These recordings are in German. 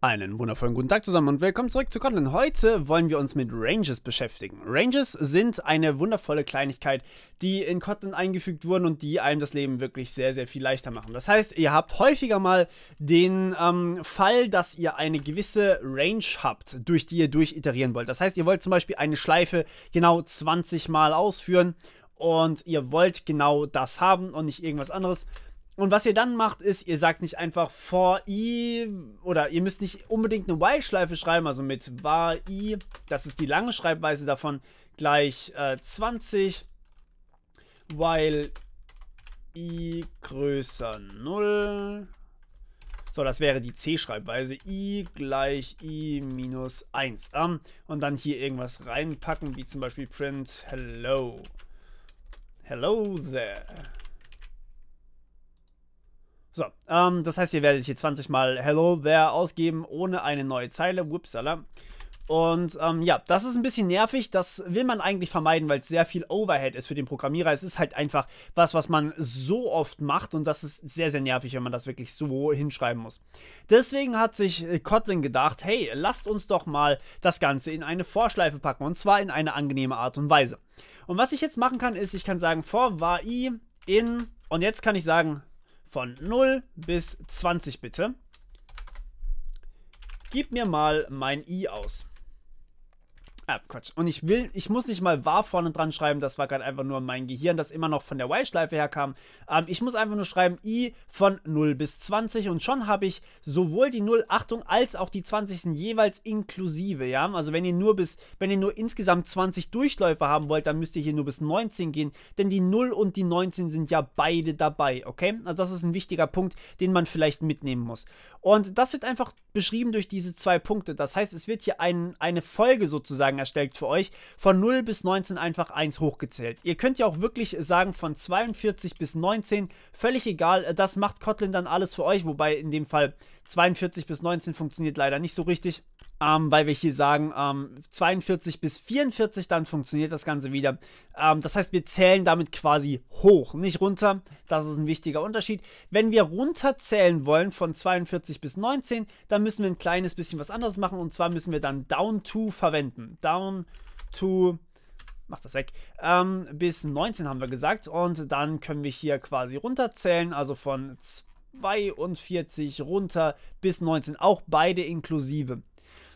Einen wundervollen guten Tag zusammen und willkommen zurück zu Kotlin. Heute wollen wir uns mit Ranges beschäftigen. Ranges sind eine wundervolle Kleinigkeit, die in Kotlin eingefügt wurden und die einem das Leben wirklich sehr, sehr viel leichter machen. Das heißt, ihr habt häufiger mal den ähm, Fall, dass ihr eine gewisse Range habt, durch die ihr durchiterieren wollt. Das heißt, ihr wollt zum Beispiel eine Schleife genau 20 Mal ausführen und ihr wollt genau das haben und nicht irgendwas anderes. Und was ihr dann macht, ist, ihr sagt nicht einfach for i oder ihr müsst nicht unbedingt eine While-Schleife schreiben, also mit var i, das ist die lange Schreibweise davon, gleich äh, 20, while i größer 0. So, das wäre die C-Schreibweise. i gleich i minus 1. Ähm, und dann hier irgendwas reinpacken, wie zum Beispiel print hello. Hello there. So, ähm, das heißt, ihr werdet hier 20 mal Hello There ausgeben, ohne eine neue Zeile. Whoopsala. Und ähm, ja, das ist ein bisschen nervig. Das will man eigentlich vermeiden, weil es sehr viel Overhead ist für den Programmierer. Es ist halt einfach was, was man so oft macht und das ist sehr, sehr nervig, wenn man das wirklich so hinschreiben muss. Deswegen hat sich äh, Kotlin gedacht, hey, lasst uns doch mal das Ganze in eine Vorschleife packen und zwar in eine angenehme Art und Weise. Und was ich jetzt machen kann, ist, ich kann sagen, for war i in und jetzt kann ich sagen, von 0 bis 20 bitte. Gib mir mal mein i aus. Ah, Quatsch. Und ich will, ich muss nicht mal wahr vorne dran schreiben, das war gerade einfach nur mein Gehirn, das immer noch von der Y-Schleife herkam. Ähm, ich muss einfach nur schreiben i von 0 bis 20 und schon habe ich sowohl die 0, Achtung, als auch die 20 sind jeweils inklusive, ja. Also wenn ihr nur bis, wenn ihr nur insgesamt 20 Durchläufe haben wollt, dann müsst ihr hier nur bis 19 gehen, denn die 0 und die 19 sind ja beide dabei, okay? Also das ist ein wichtiger Punkt, den man vielleicht mitnehmen muss. Und das wird einfach beschrieben durch diese zwei Punkte. Das heißt, es wird hier ein, eine Folge sozusagen Fragen erstellt für euch. Von 0 bis 19 einfach 1 hochgezählt. Ihr könnt ja auch wirklich sagen von 42 bis 19, völlig egal. Das macht Kotlin dann alles für euch, wobei in dem Fall 42 bis 19 funktioniert leider nicht so richtig ähm, weil wir hier sagen, ähm, 42 bis 44, dann funktioniert das Ganze wieder. Ähm, das heißt, wir zählen damit quasi hoch, nicht runter. Das ist ein wichtiger Unterschied. Wenn wir runterzählen wollen von 42 bis 19, dann müssen wir ein kleines bisschen was anderes machen. Und zwar müssen wir dann down to verwenden. Down to mach das weg. Ähm, bis 19 haben wir gesagt und dann können wir hier quasi runterzählen, also von 42 runter bis 19, auch beide inklusive.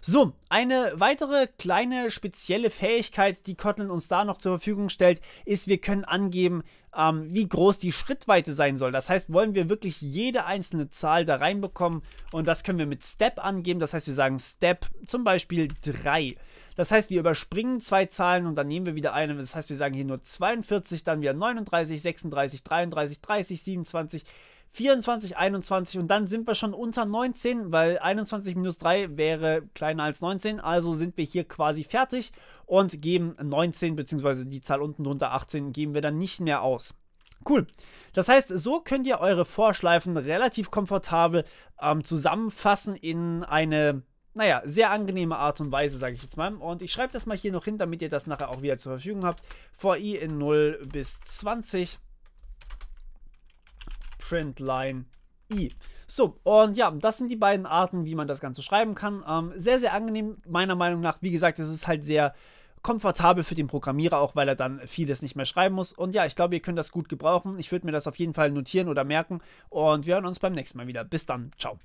So, eine weitere kleine spezielle Fähigkeit, die Kotlin uns da noch zur Verfügung stellt, ist, wir können angeben, ähm, wie groß die Schrittweite sein soll. Das heißt, wollen wir wirklich jede einzelne Zahl da reinbekommen und das können wir mit Step angeben. Das heißt, wir sagen Step zum Beispiel 3. Das heißt, wir überspringen zwei Zahlen und dann nehmen wir wieder eine. Das heißt, wir sagen hier nur 42, dann wieder 39, 36, 33, 30, 27. 24, 21 und dann sind wir schon unter 19, weil 21 minus 3 wäre kleiner als 19. Also sind wir hier quasi fertig und geben 19 beziehungsweise die Zahl unten drunter 18 geben wir dann nicht mehr aus. Cool. Das heißt, so könnt ihr eure Vorschleifen relativ komfortabel ähm, zusammenfassen in eine naja, sehr angenehme Art und Weise, sage ich jetzt mal. Und ich schreibe das mal hier noch hin, damit ihr das nachher auch wieder zur Verfügung habt. VI in 0 bis 20. Printline I. So, und ja, das sind die beiden Arten, wie man das Ganze schreiben kann. Ähm, sehr, sehr angenehm, meiner Meinung nach. Wie gesagt, es ist halt sehr komfortabel für den Programmierer, auch weil er dann vieles nicht mehr schreiben muss. Und ja, ich glaube, ihr könnt das gut gebrauchen. Ich würde mir das auf jeden Fall notieren oder merken. Und wir hören uns beim nächsten Mal wieder. Bis dann. Ciao.